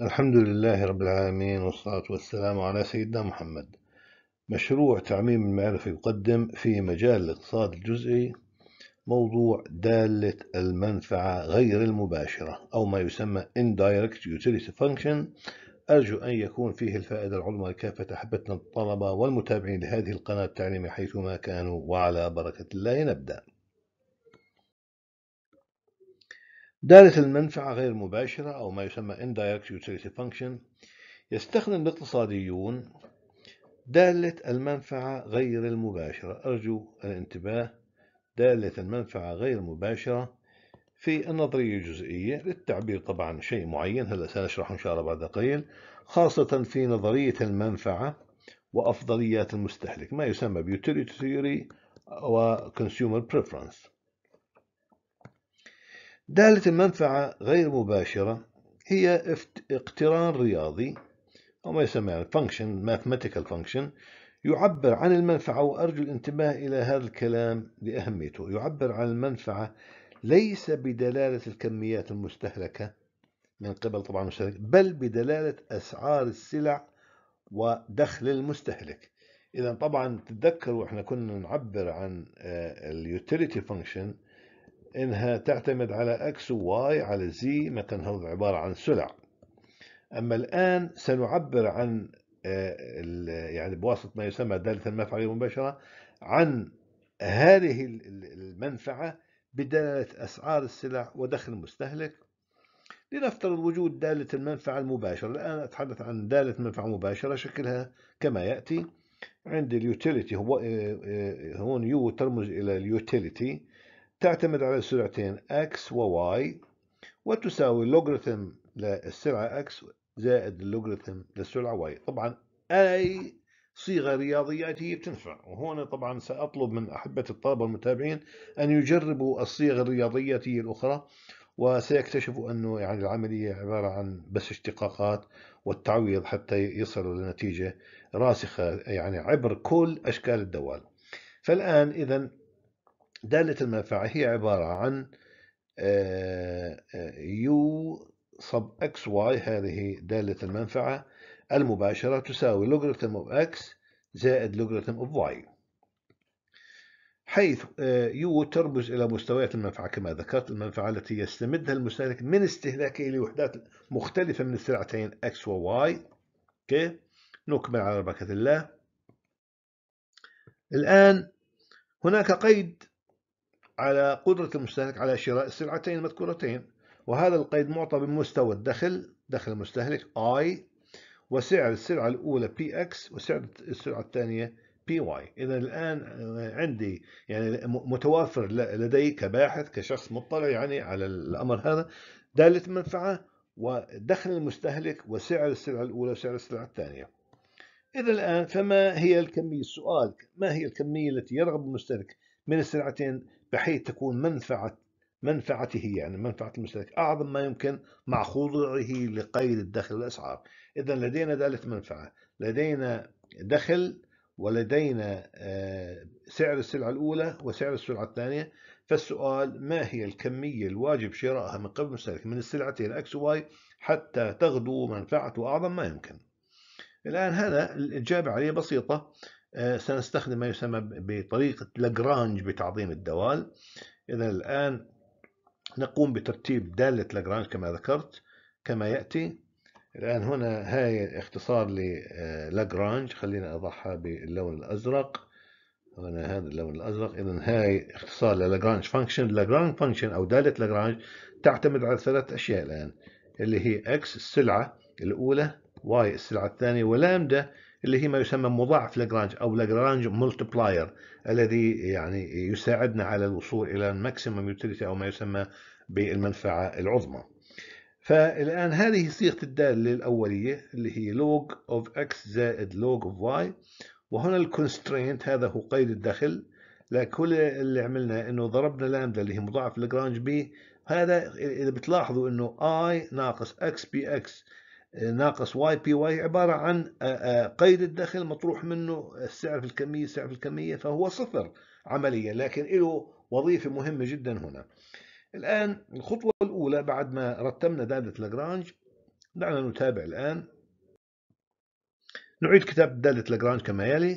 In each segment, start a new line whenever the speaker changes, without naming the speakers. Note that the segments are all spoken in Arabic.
الحمد لله رب العالمين والصلاة والسلام على سيدنا محمد مشروع تعميم المعرفة يقدم في مجال الاقتصاد الجزئي موضوع دالة المنفعة غير المباشرة أو ما يسمى Indirect Utility Function أرجو أن يكون فيه الفائدة العظمى لكافة أحبتنا الطلبة والمتابعين لهذه القناة التعليمية حيثما كانوا وعلى بركة الله نبدأ دالة المنفعة غير المباشرة أو ما يسمى indirect utility function يستخدم الاقتصاديون دالة المنفعة غير المباشرة أرجو الانتباه دالة المنفعة غير المباشرة في النظرية الجزئية للتعبير طبعا شيء معين هلا سنشرحه إن شاء الله بعد قليل خاصة في نظرية المنفعة وأفضليات المستهلك ما يسمى بيوتيليتي ثيوري وكونسيومر بريفرنس دالة المنفعة غير مباشرة هي اقتران رياضي أو ما يسمى function mathematical function يعبر عن المنفعة وأرجو الانتباه إلى هذا الكلام لأهميته يعبر عن المنفعة ليس بدلالة الكميات المستهلكة من قبل طبعا المستهلك بل بدلالة أسعار السلع ودخل المستهلك إذا طبعا تتذكروا احنا كنا نعبر عن آه، اليوتيليتي فانكشن انها تعتمد على اكس وواي على زي ما كان عبارة عن سلع اما الان سنعبر عن آه، يعني بواسطة ما يسمى دالة المنفعة غير عن هذه المنفعة بدالة أسعار السلع ودخل المستهلك لنفترض وجود دالة المنفعة المباشرة الآن أتحدث عن دالة منفعة مباشرة شكلها كما يأتي عند اليوتيليتي هو آه، آه، هون يو ترمز إلى اليوتيليتي تعتمد على السرعتين x و y وتساوي لوغاريتم للسرعة x زائد لوغاريتم للسرعة y طبعا أي صيغة رياضياتية بتنفع وهنا طبعا سأطلب من أحبة الطلبة المتابعين أن يجربوا الصيغ الرياضياتية الأخرى وسيكتشفوا أنه يعني العملية عبارة عن بس اشتقاقات والتعويض حتى يصلوا لنتيجة راسخة يعني عبر كل أشكال الدوال فالآن إذا دالة المنفعة هي عبارة عن يو صب اكس واي هذه دالة المنفعة المباشرة تساوي لوغاريتم اوف اكس زائد لوغاريتم اوف واي حيث يو آه، ترمز إلى مستويات المنفعة كما ذكرت المنفعة التي يستمدها المستهلك من استهلاكه لوحدات مختلفة من السلعتين اكس و Y أوكي نكمل على بركة الله الآن هناك قيد على قدرة المستهلك على شراء السلعتين المذكورتين وهذا القيد معطى بمستوى الدخل دخل المستهلك I وسعر السلعة الأولى PX وسعر السلعة الثانية PY إذا الآن عندي يعني متوافر لدي كباحث كشخص مطلع يعني على الأمر هذا دالة المنفعة ودخل المستهلك وسعر السلعة الأولى وسعر السلعة الثانية إذا الآن فما هي الكمية السؤال ما هي الكمية التي يرغب المستهلك من السلعتين بحيث تكون منفعة منفعته يعني منفعة المستهلك أعظم ما يمكن مع خضوعه لقيد الدخل الأسعار إذا لدينا ثالث منفعة لدينا دخل ولدينا آه، سعر السلعة الأولى وسعر السلعة الثانية فالسؤال ما هي الكمية الواجب شرائها من قبل المستهلك من السلعتين اكس وواي حتى تغدو منفعته أعظم ما يمكن الآن هذا الإجابة عليه بسيطة آه، سنستخدم ما يسمى بطريقة لاجرانج بتعظيم الدوال إذا الآن نقوم بترتيب دالة لاجرانج كما ذكرت كما يأتي الآن هنا هاي اختصار للاجرانج آه، خلينا أضعها باللون الأزرق هنا هذا اللون الأزرق إذا هاي اختصار للاجرانج فانكشن لاجرانج فانكشن أو دالة لاجرانج تعتمد على ثلاث أشياء الآن اللي هي اكس السلعة الأولى واي السلعة الثانية ولامدا اللي هي ما يسمى مضاعف لاجرانج او لاجرانج ملتبلاير الذي يعني يساعدنا على الوصول الى الماكسيمم يوتيليتي او ما يسمى بالمنفعه العظمى. فالان هذه صيغه الداله الاوليه اللي هي لوج اوف اكس زائد لوج اوف واي وهنا الكونسترينت هذا هو قيد الدخل لكل اللي عملنا انه ضربنا لامدا اللي هي مضاعف لاجرانج بي هذا اذا بتلاحظوا انه i ناقص x بي اكس ناقص واي بي واي عبارة عن قيد الدخل مطروح منه السعر في الكمية السعر في الكمية فهو صفر عمليا لكن له وظيفة مهمة جدا هنا الآن الخطوة الأولى بعد ما رتبنا دالة لاجرانج دعنا نتابع الآن نعيد كتاب دالة لاجرانج كما يلي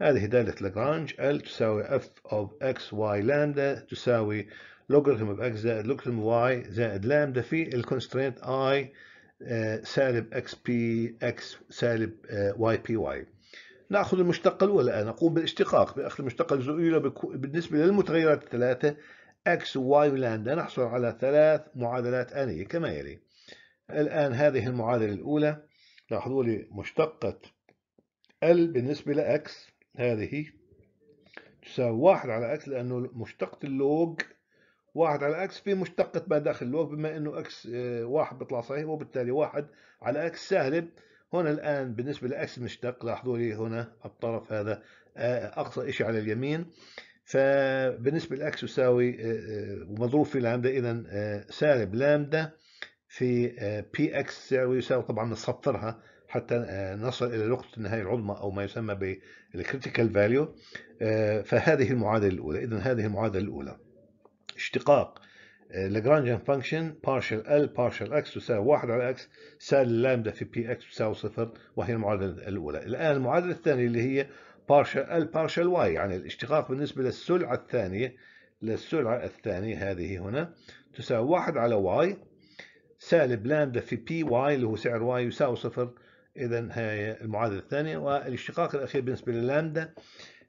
هذه دالة لاجرانج L تساوي F of x y لامدا تساوي لوغاريتم of x زائد لوغاريتم y زائد لامدا في الكونسترينت i سالب اكس بي اكس سالب آه، واي بي واي ناخذ المشتق الاول نقوم بالاشتقاق باخذ المشتق الزئوية بالنسبه للمتغيرات الثلاثه اكس واي لاندا نحصل على ثلاث معادلات آنية كما يلي الآن هذه المعادلة الأولى لاحظوا لي مشتقة ال بالنسبة لأكس هذه تساوي واحد على أكس لأنه مشتقة اللوج واحد على اكس في مشتقة ما داخل اللوج بما انه اكس آه، واحد بيطلع صحيح وبالتالي واحد على اكس سالب هنا الآن بالنسبة لأكس مشتق لاحظوا لي هنا الطرف هذا آه، أقصى شيء على اليمين فبالنسبة لأكس يساوي ومضروب آه، في لامدا إذا سالب لامدا في بي اكس يساوي يساوي طبعا نسطرها حتى نصل إلى نقطة النهاية العظمى أو ما يسمى بالكريتيكال فاليو فهذه المعادلة الأولى إذا هذه المعادلة الأولى اشتقاق لاجرانجيان فانكشن بارشل ال بارشل اكس تساوي 1 على اكس سال لامدا في بي اكس تساوي صفر وهي المعادله الاولى الان المعادله الثانيه اللي هي بارشل ال بارشل واي يعني الاشتقاق بالنسبه للسلعه الثانيه للسلعه الثانيه هذه هنا تساوي 1 على واي سالب لامدا في بي واي اللي هو سعر واي يساوي صفر اذا هي المعادله الثانيه والاشتقاق الاخير بالنسبه للامدا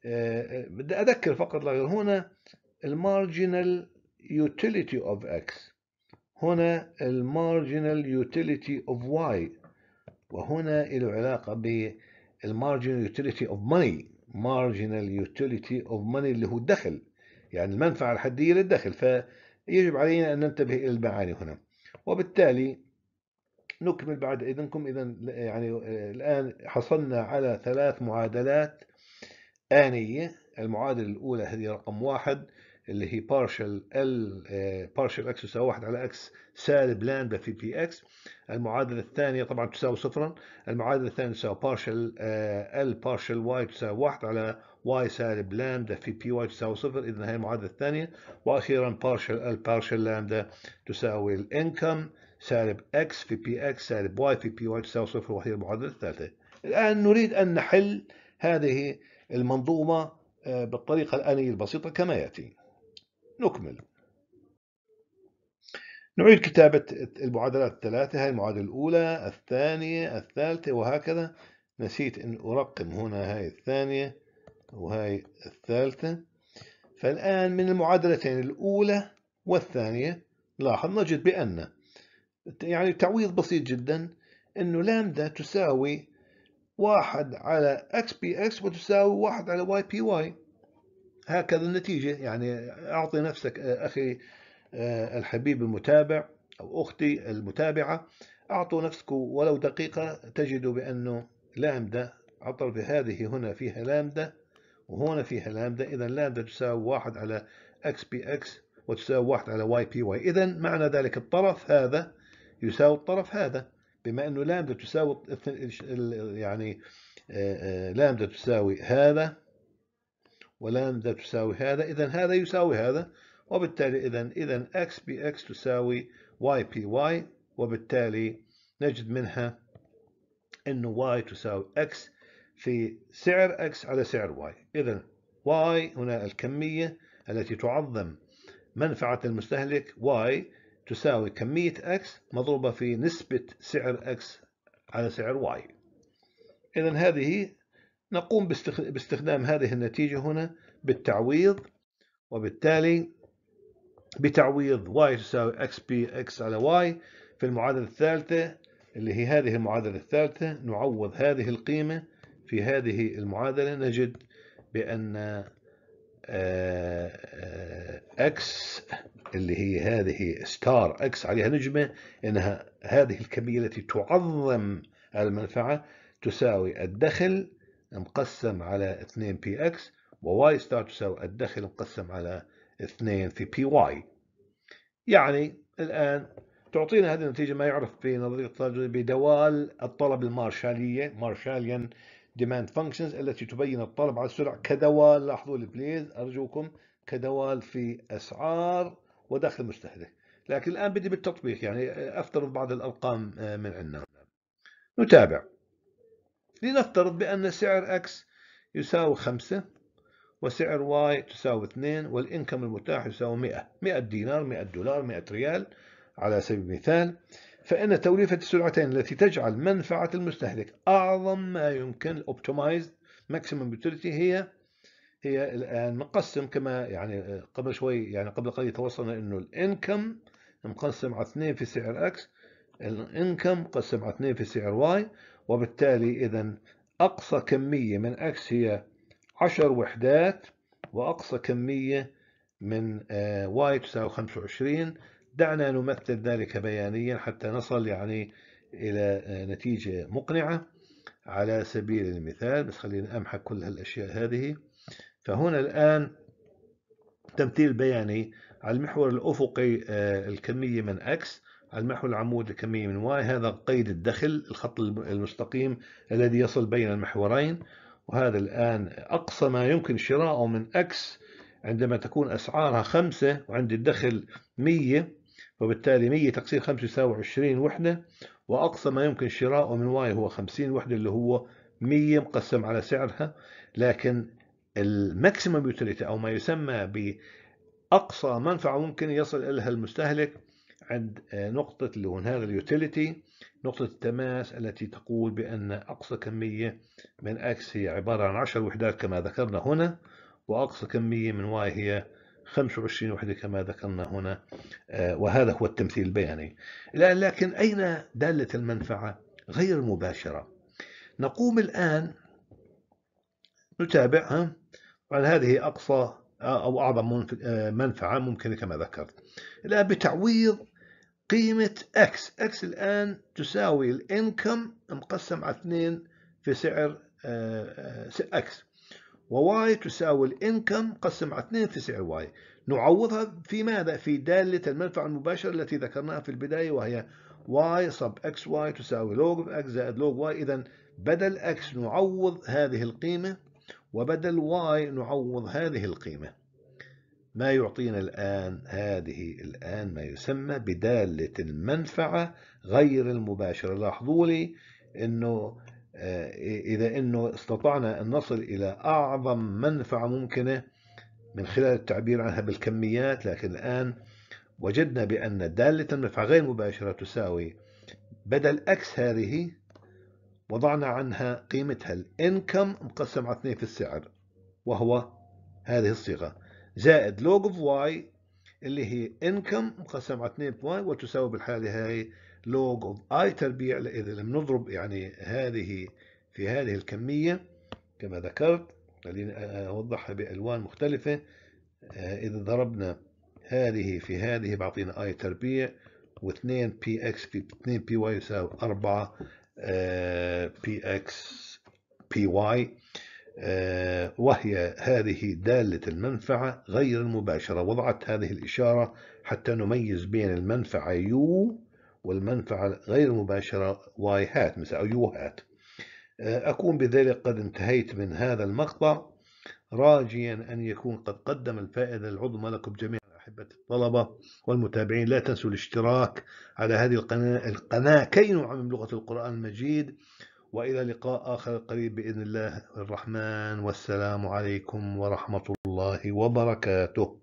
آه، آه، بدي اذكر فقط لغير هنا المارجنال utility of x هنا المارجنال utility of y وهنا له علاقة بالمارجنال utility of money marginal utility of money اللي هو الدخل يعني المنفعة الحدية للدخل فيجب علينا أن ننتبه إلى المعاني هنا وبالتالي نكمل بعد إذنكم إذا يعني آه، الآن حصلنا على ثلاث معادلات آنية المعادلة الأولى هذه رقم واحد اللي هي بارشل ال بارشل اكس تساوي 1 على اكس سالب لاندا في بي اكس المعادله الثانيه طبعا تساوي صفرا المعادله الثانيه تساوي بارشل ال بارشل واي تساوي 1 على واي سالب لاندا في بي واي تساوي صفر اذا هي المعادله الثانيه واخيرا بارشل ال بارشل لاندا تساوي الانكم سالب اكس في بي اكس سالب واي في بي واي تساوي صفر وهي المعادله الثالثه الان نريد ان نحل هذه المنظومه آه، بالطريقه الآلية البسيطة كما يأتي نكمل نعيد كتابة المعادلات الثلاثة هاي المعادلة الأولى الثانية الثالثة وهكذا نسيت أن أرقم هنا هاي الثانية وهاي الثالثة فالآن من المعادلتين الأولى والثانية لاحظ نجد بأن يعني تعويض بسيط جدا أنه لامدا تساوي واحد على x بي x وتساوي واحد على y بي y هكذا النتيجة يعني أعطي نفسك آه، أخي آه، الحبيب المتابع أو أختي المتابعة أعطوا نفسكم ولو دقيقة تجدوا بأنه لامدة عطل بهذه هنا فيها لامدة وهنا فيها لامدة إذا لامدة تساوي واحد على اكس بي اكس وتساوي واحد على واي بي واي إذا معنى ذلك الطرف هذا يساوي الطرف هذا بما أنه لامدة تساوي يعني آه، لامدة تساوي هذا ولاندا تساوي هذا إذا هذا يساوي هذا وبالتالي إذا إذا x بx تساوي y واي وبالتالي نجد منها أنه y تساوي x في سعر x على سعر y إذا y هنا الكمية التي تعظم منفعة المستهلك y تساوي كمية x مضروبة في نسبة سعر x على سعر y إذا هذه نقوم باستخدام هذه النتيجة هنا بالتعويض وبالتالي بتعويض y تساوي x بي x على y في المعادلة الثالثة اللي هي هذه المعادلة الثالثة نعوض هذه القيمة في هذه المعادلة نجد بأن آه، آه، x اللي هي هذه ستار x عليها نجمة انها هذه الكمية التي تعظم المنفعة تساوي الدخل مقسم على 2 بي اكس وواي ستار تساوي الدخل مقسم على 2 في بي واي يعني الآن تعطينا هذه النتيجة ما يعرف بنظرية بدوال الطلب المارشالية مارشاليان ديماند فانكشنز التي تبين الطلب على السرعة كدوال لاحظوا لي بليز أرجوكم كدوال في أسعار ودخل مستهلك لكن الآن بدي بالتطبيق يعني أفترض بعض الأرقام آه، من عندنا نتابع لنفترض بأن سعر X يساوي 5 وسعر Y تساوي 2 والإنكم المتاح يساوي 100 100 دينار 100 دولار 100 ريال على سبيل المثال فإن توليفة السرعتين التي تجعل منفعة المستهلك أعظم ما يمكن الأوبتمايزد ماكسيمم يوتيليتي هي هي الآن مقسم كما يعني قبل شوي يعني قبل قليل توصلنا إنه الإنكم مقسم على 2 في سعر اكس الانكم قسم على 2 في سعر واي وبالتالي إذا أقصى كمية من اكس هي 10 وحدات وأقصى كمية من آه، واي تساوي 25 دعنا نمثل ذلك بيانيا حتى نصل يعني إلى آه، نتيجة مقنعة على سبيل المثال بس خلينا أمحك كل هالأشياء هذه فهنا الآن تمثيل بياني على المحور الأفقي آه، الكمية من أكس المحور العمود الكمية من واي هذا قيد الدخل الخط المستقيم الذي يصل بين المحورين وهذا الآن أقصى ما يمكن شراءه من أكس عندما تكون أسعارها خمسة وعند الدخل مية وبالتالي 100 تقسيم 5 يساوي 20 وحدة وأقصى ما يمكن شراءه من واي هو 50 وحدة اللي هو 100 مقسم على سعرها لكن الماكسيمم يوتيليتي أو ما يسمى بأقصى منفعة ممكن يصل إليها المستهلك عند نقطة اللي هون هذا اليوتيليتي نقطة التماس التي تقول بأن أقصى كمية من X هي عبارة عن 10 وحدات كما ذكرنا هنا وأقصى كمية من Y هي 25 وحدة كما ذكرنا هنا آه، وهذا هو التمثيل البياني الآن لكن أين دالة المنفعة غير مباشرة نقوم الآن نتابعها طبعا هذه أقصى آه، أو أعظم آه، منفعة ممكنة كما ذكرت الآن بتعويض قيمة X X الآن تساوي الانكم مقسم على 2 في آه، آه، سعر X وواي تساوي الانكم مقسم على 2 في سعر واي نعوضها في ماذا؟ في دالة المنفعة المباشرة التي ذكرناها في البداية وهي y صب x y تساوي log x زائد log y إذا بدل x نعوض هذه القيمة وبدل y نعوض هذه القيمة ما يعطينا الآن هذه الآن ما يسمى بدالة المنفعة غير المباشرة لاحظوا لي أنه آه، إذا أنه استطعنا أن نصل إلى أعظم منفعة ممكنة من خلال التعبير عنها بالكميات لكن الآن وجدنا بأن دالة المنفعة غير مباشرة تساوي بدل x هذه وضعنا عنها قيمتها الانكم مقسم على 2 في السعر وهو هذه الصيغة زائد لوج اوف واي اللي هي انكم مقسم على 2 باي وتساوي بالحاله هاي لوج اوف اي تربيع اذا لم نضرب يعني هذه في هذه الكميه كما ذكرت خليني اوضحها بالوان مختلفه آه، اذا ضربنا هذه في هذه بعطينا اي تربيع و2 بي اكس في 2 بي واي يساوي 4 بي اكس بي واي آه، وهي هذه دالة المنفعة غير المباشرة وضعت هذه الإشارة حتى نميز بين المنفعة يو والمنفعة غير المباشرة واي هات مثل أو يو هات آه، أكون بذلك قد انتهيت من هذا المقطع راجيا أن يكون قد قدم الفائدة العظمى لكم جميعا أحبة الطلبة والمتابعين لا تنسوا الاشتراك على هذه القناة, القناة كي نعمم لغة القرآن المجيد وإلى لقاء آخر قريب بإذن الله الرحمن والسلام عليكم ورحمة الله وبركاته